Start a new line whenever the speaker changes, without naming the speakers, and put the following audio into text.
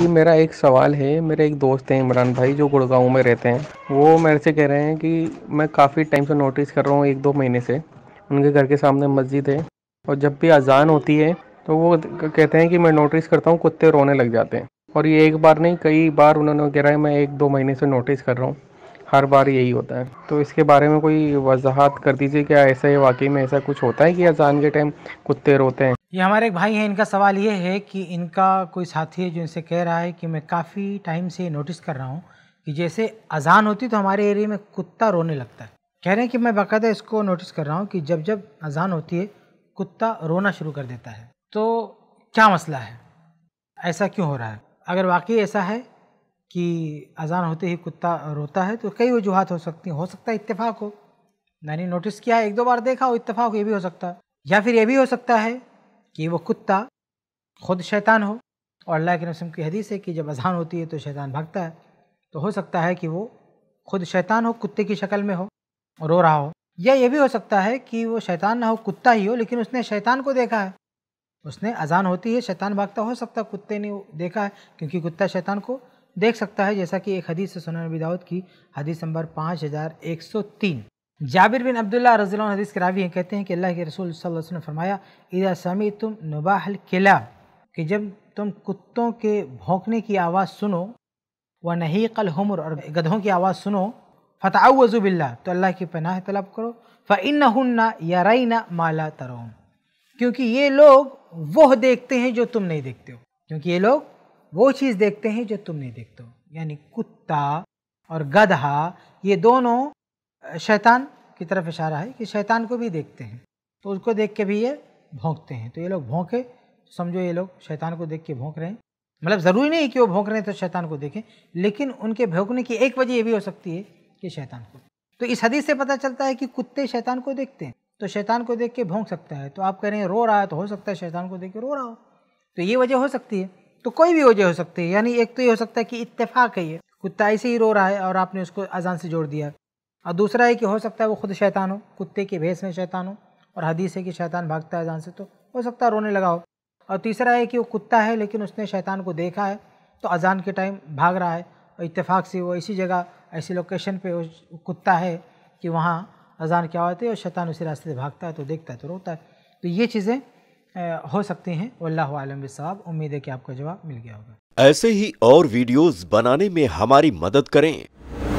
ये मेरा एक सवाल है मेरे एक दोस्त हैं इमरान भाई जो गुड़गांव में रहते हैं वो मेरे से कह रहे हैं कि मैं काफ़ी टाइम से नोटिस कर रहा हूँ एक दो महीने से उनके घर के सामने मस्जिद है और जब भी अजान होती है तो वो कहते हैं कि मैं नोटिस करता हूँ कुत्ते रोने लग जाते हैं और ये एक बार नहीं कई बार उन्होंने कह रहा है मैं एक दो महीने से नोटिस कर रहा हूँ हर बार यही होता है तो इसके बारे में कोई वजाहत कर दीजिए क्या ऐसा है वाकई में ऐसा कुछ होता है कि अजान के टाइम कुत्ते रोते हैं
ये हमारे एक भाई हैं इनका सवाल ये है कि इनका कोई साथी है जो इनसे कह रहा है कि मैं काफ़ी टाइम से नोटिस कर रहा हूँ कि जैसे अजान होती तो हमारे एरिया में कुत्ता रोने लगता है कह रहे हैं कि मैं बाकायदा इसको नोटिस कर रहा हूँ कि जब जब अजान होती है कुत्ता रोना शुरू कर देता है तो क्या मसला है ऐसा क्यों हो रहा है अगर वाकई ऐसा है कि अजान होते ही कुत्ता रोता है तो कई वजूहत हो सकती हो सकता है इतफाक़ हो मैंने नोटिस किया है एक दो बार देखा हो इतफाक़ ये भी हो सकता है या फिर ये भी हो सकता है कि वो कुत्ता खुद शैतान हो और अल्लाह के रसम की हदीस है कि जब अजान होती है तो शैतान भागता है तो हो सकता है कि वो खुद शैतान हो कुत्ते की शक्ल में हो और रो रहा हो या ये भी हो सकता है कि वो शैतान ना हो कुत्ता ही हो लेकिन उसने शैतान को देखा है उसने अजान होती है शैतान भागता हो सकता है कुत्ते ने देखा है क्योंकि कुत्ता शैतान को देख सकता है जैसा कि एक हदीस से सुना नबी दाऊद की हदीस नंबर पाँच हज़ार एक सौ तीन जाबिर बिन अब्दुल्ला रजील हदीस के रावी हैं कहते हैं कि अल्लाह के रसूल सल्लल्लाहु अलैहि वसल्लम ने फरमाया समी तुम नबाहल किला कि जब तुम कुत्तों के भौंकने की आवाज़ सुनो व नहीं कल हमर और गधों की आवाज़ सुनो वज़ुबिल्ला तो अल्लाह की पनाह तलब करो फ़िन हन्ना या ना माला तरोम क्योंकि ये लोग वह देखते हैं जो तुम नहीं देखते हो क्योंकि ये लोग वो चीज़ देखते हैं जो तुम नहीं देखते हो यानी कुत्ता और गधा ये दोनों शैतान की तरफ इशारा है कि शैतान को भी देखते हैं तो उसको देख के भी ये भोंकते हैं तो ये लोग भोंके समझो ये लोग शैतान को देख के भोंक रहे हैं मतलब ज़रूरी नहीं कि वो भोंक रहे हैं तो शैतान को देखें लेकिन उनके भोंकने की एक वजह ये भी हो सकती है कि शैतान को तो इस हदीस से पता चलता है कि कुत्ते शैतान को देखते हैं तो शैतान को देख के भोंक सकता है तो आप कह रहे हैं रो रहा है तो हो सकता है शैतान को देख के रो रहा हो तो ये वजह हो सकती है तो कोई भी वजह हो सकती है यानी एक तो ये हो सकता है कि इत्तेफाक है ये कुत्ता ऐसे ही रो रहा है और आपने उसको अजान से जोड़ दिया और दूसरा है कि हो सकता है वो खुद शैतान हो कुत्ते के भेस में शैतान हो और हदीस है कि शैतान भागता है जान से तो हो सकता है रोने लगा हो और तीसरा है कि वो कुत्ता है लेकिन उसने शैतान को देखा है तो अजान के टाइम भाग रहा है और इतफ़ाक़ से वो इसी जगह ऐसी लोकेशन पे वो कुत्ता है कि वहाँ अजान क्या होती है और शैतान उसी रास्ते से भागता है तो देखता है तो रोता है तो ये चीज़ें हो सकती हैं वल्लाह आलम साहब उम्मीद है कि आपको जवाब मिल गया
होगा ऐसे ही और वीडियोस बनाने में हमारी मदद करें